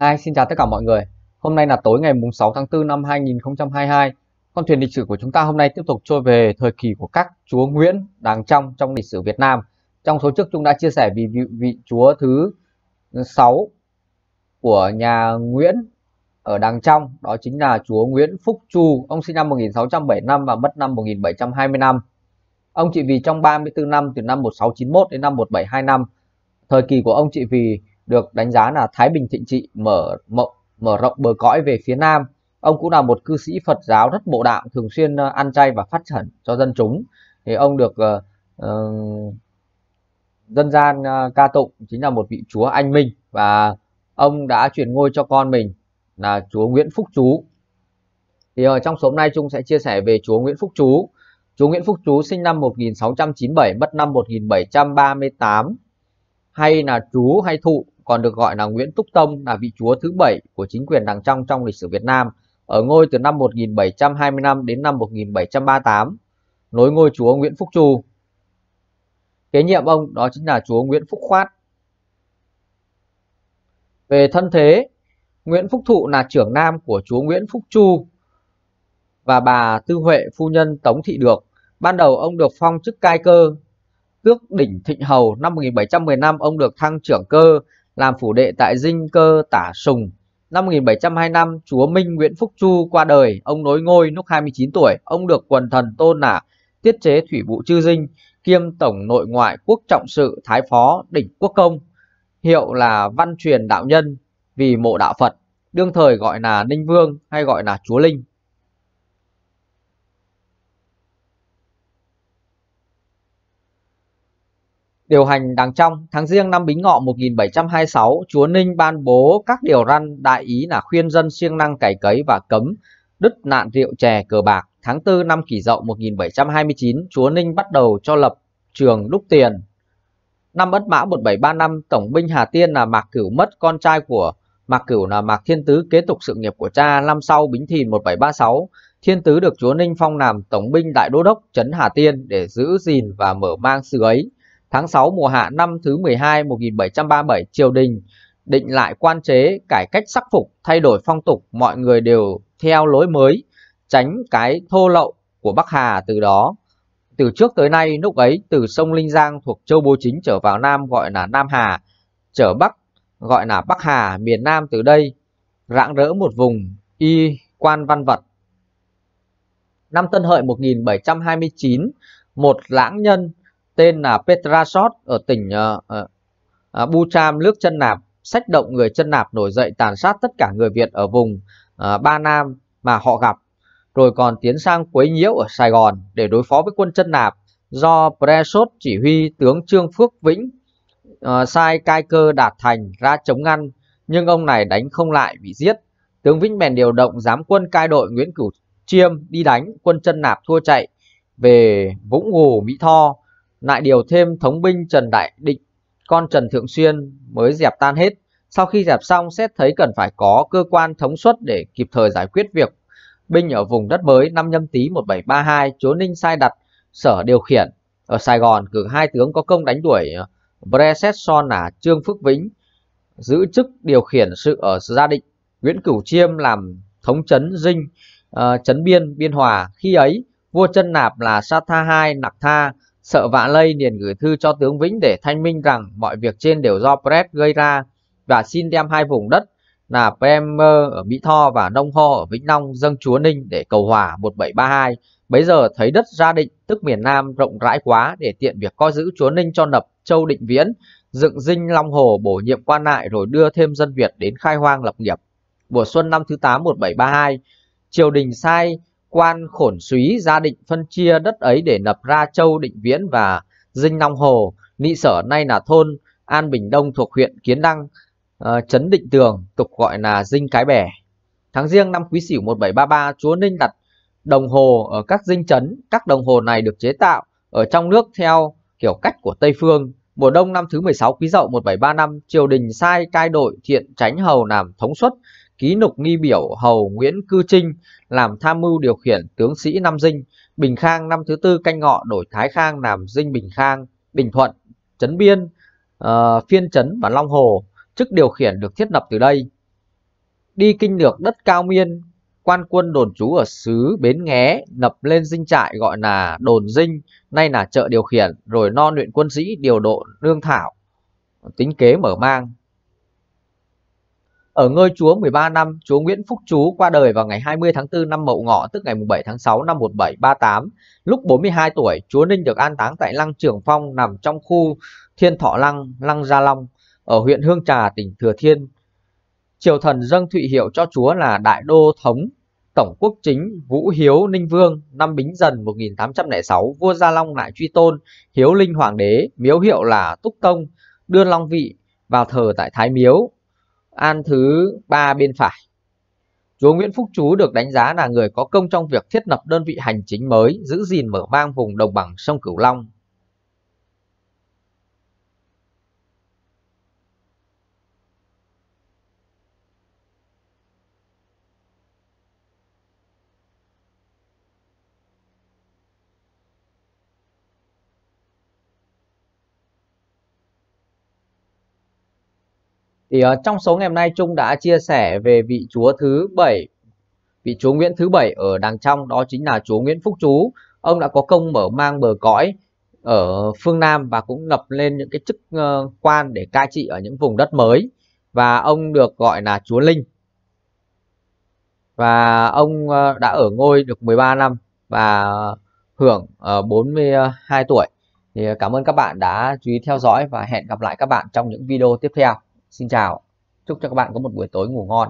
Hi, xin chào tất cả mọi người. Hôm nay là tối ngày mùng 6 tháng 4 năm 2022. Con thuyền lịch sử của chúng ta hôm nay tiếp tục trôi về thời kỳ của các chúa Nguyễn đáng trong trong lịch sử Việt Nam. Trong số trước chúng đã chia sẻ về vị, vị chúa thứ 6 của nhà Nguyễn ở Đàng Trong, đó chính là chúa Nguyễn Phúc Chu. Ông sinh năm 1675 và mất năm 1725. Ông trị vì trong 34 năm từ năm 1691 đến năm 1725. Thời kỳ của ông trị vì được đánh giá là Thái Bình Thịnh Trị mở mộng mở rộng bờ cõi về phía Nam. Ông cũng là một cư sĩ Phật giáo rất bộ đạo, thường xuyên ờ, ăn chay và phát triển cho dân chúng. Thì ông được uh, dân gian uh, ca tụng chính là một vị chúa anh minh và ông đã chuyển ngôi cho con mình là chúa Nguyễn Phúc Chú. Thì ở trong số hôm nay chúng sẽ chia sẻ về chúa Nguyễn Phúc Chú. Chúa Nguyễn Phúc Chú sinh năm 1697, mất năm 1738 hay là chú hay thụ còn được gọi là Nguyễn Túc Tông là vị chúa thứ bảy của chính quyền đằng Trong trong lịch sử Việt Nam, ở ngôi từ năm 1725 đến năm 1738, nối ngôi chúa Nguyễn Phúc Chu. Kế nhiệm ông đó chính là chúa Nguyễn Phúc Khoát. Về thân thế, Nguyễn Phúc Thụ là trưởng nam của chúa Nguyễn Phúc Chu và bà Tư Huệ phu nhân Tống Thị Được. Ban đầu ông được phong chức cai cơ, tước đỉnh Thịnh Hầu năm 1715 ông được thăng trưởng cơ, làm phủ đệ tại dinh cơ tả sùng. Năm 1725, chúa Minh Nguyễn Phúc Chu qua đời, ông nối ngôi lúc 29 tuổi, ông được quần thần tôn là tiết chế thủy vụ chư dinh, kiêm tổng nội ngoại quốc trọng sự thái phó đỉnh quốc công, hiệu là văn truyền đạo nhân vì mộ đạo Phật, đương thời gọi là Ninh Vương hay gọi là Chúa Linh. Điều hành đằng trong, tháng riêng năm Bính Ngọ 1726, Chúa Ninh ban bố các điều răn đại ý là khuyên dân siêng năng cải cấy và cấm đứt nạn rượu chè cờ bạc. Tháng 4 năm Kỷ Dậu 1729, Chúa Ninh bắt đầu cho lập trường đúc tiền. Năm Ất Mão 1735, Tổng binh Hà Tiên là Mạc Cửu mất con trai của Mạc Cửu là Mạc Thiên Tứ kế tục sự nghiệp của cha. Năm sau Bính Thìn 1736, Thiên Tứ được Chúa Ninh phong làm Tổng binh Đại Đô Đốc trấn Hà Tiên để giữ gìn và mở mang xứ ấy. Tháng 6 mùa hạ năm thứ 12 1737 triều đình định lại quan chế, cải cách sắc phục, thay đổi phong tục, mọi người đều theo lối mới, tránh cái thô lậu của Bắc Hà từ đó. Từ trước tới nay, lúc ấy từ sông Linh Giang thuộc châu Bố Chính trở vào Nam gọi là Nam Hà, trở Bắc gọi là Bắc Hà, miền Nam từ đây, rạng rỡ một vùng y quan văn vật. Năm Tân Hợi 1729, một lãng nhân tên là Petrasot ở tỉnh uh, uh, Bucham, nước chân nạp, sách động người chân nạp nổi dậy tàn sát tất cả người Việt ở vùng uh, Ba Nam mà họ gặp, rồi còn tiến sang quấy nhiễu ở Sài Gòn để đối phó với quân chân nạp do Presot chỉ huy tướng Trương Phước Vĩnh uh, sai cai cơ Đạt Thành ra chống ngăn, nhưng ông này đánh không lại bị giết. Tướng Vĩnh bèn điều động giám quân cai đội Nguyễn Cửu Chiêm đi đánh, quân chân nạp thua chạy về Vũng Hồ, Mỹ Tho, lại điều thêm thống binh Trần Đại Định, con Trần Thượng Xuyên mới dẹp tan hết. Sau khi dẹp xong, xét thấy cần phải có cơ quan thống suất để kịp thời giải quyết việc binh ở vùng đất mới năm nhâm tý 1732 chúa Ninh sai đặt sở điều khiển ở Sài Gòn cử hai tướng có công đánh đuổi Brecetson ờ, là Trương Phước Vĩnh giữ chức điều khiển sự ở gia định Nguyễn Cửu Chiêm làm thống chấn dinh uh, ờ, trấn biên biên hòa khi ấy vua chân nạp là Sa Tha II Nặc Tha Sợ vạ lây liền gửi thư cho tướng Vĩnh để thanh minh rằng mọi việc trên đều do Brett gây ra và xin đem hai vùng đất là Bremer ở Mỹ Tho và Đông Ho ở Vĩnh Long dâng chúa Ninh để cầu hòa 1732. Bấy giờ thấy đất gia định tức miền Nam rộng rãi quá để tiện việc coi giữ chúa Ninh cho nập Châu Định Viễn, dựng dinh Long Hồ bổ nhiệm quan lại rồi đưa thêm dân Việt đến khai hoang lập nghiệp. Mùa xuân năm thứ 8 1732, triều đình sai quan khổn súy ra định phân chia đất ấy để lập ra châu định viễn và dinh long hồ nị sở nay là thôn an bình đông thuộc huyện kiến đăng ờ, trấn định tường tục gọi là dinh cái Bè. tháng riêng năm quý sửu 1733 chúa ninh đặt đồng hồ ở các dinh trấn các đồng hồ này được chế tạo ở trong nước theo kiểu cách của tây phương mùa đông năm thứ 16 quý dậu 1735 triều đình sai cai đội thiện tránh hầu làm thống suất ký nục nghi biểu hầu Nguyễn Cư Trinh làm tham mưu điều khiển tướng sĩ Nam Dinh, Bình Khang năm thứ tư canh ngọ đổi Thái Khang làm Dinh Bình Khang, Bình Thuận, Trấn Biên, uh, Phiên Trấn và Long Hồ, chức điều khiển được thiết lập từ đây. Đi kinh lược đất cao miên, quan quân đồn trú ở xứ Bến Nghé nập lên dinh trại gọi là đồn dinh, nay là chợ điều khiển, rồi non luyện quân sĩ điều độ lương thảo, tính kế mở mang. Ở ngôi chúa 13 năm, chúa Nguyễn Phúc Chú qua đời vào ngày 20 tháng 4 năm Mậu Ngọ tức ngày 7 tháng 6 năm 1738. Lúc 42 tuổi, chúa Ninh được an táng tại Lăng Trường Phong nằm trong khu Thiên Thọ Lăng, Lăng Gia Long ở huyện Hương Trà, tỉnh Thừa Thiên. Triều thần dâng thụy hiệu cho chúa là Đại Đô Thống Tổng Quốc Chính Vũ Hiếu Ninh Vương năm Bính Dần 1806, vua Gia Long lại truy tôn Hiếu Linh Hoàng đế, miếu hiệu là Túc Tông, đưa Long Vị vào thờ tại Thái Miếu An thứ ba bên phải. Chúa Nguyễn Phúc Chú được đánh giá là người có công trong việc thiết lập đơn vị hành chính mới, giữ gìn mở mang vùng đồng bằng sông Cửu Long, Thì uh, trong số ngày hôm nay Trung đã chia sẻ về vị chúa thứ 7, vị chúa Nguyễn thứ 7 ở đằng trong đó chính là chúa Nguyễn Phúc Chú. Ông đã có công mở mang bờ cõi ở phương Nam và cũng lập lên những cái chức uh, quan để cai trị ở những vùng đất mới và ông được gọi là chúa Linh. Và ông uh, đã ở ngôi được 13 năm và hưởng uh, 42 tuổi. Thì cảm ơn các bạn đã chú ý theo dõi và hẹn gặp lại các bạn trong những video tiếp theo. Xin chào, chúc cho các bạn có một buổi tối ngủ ngon.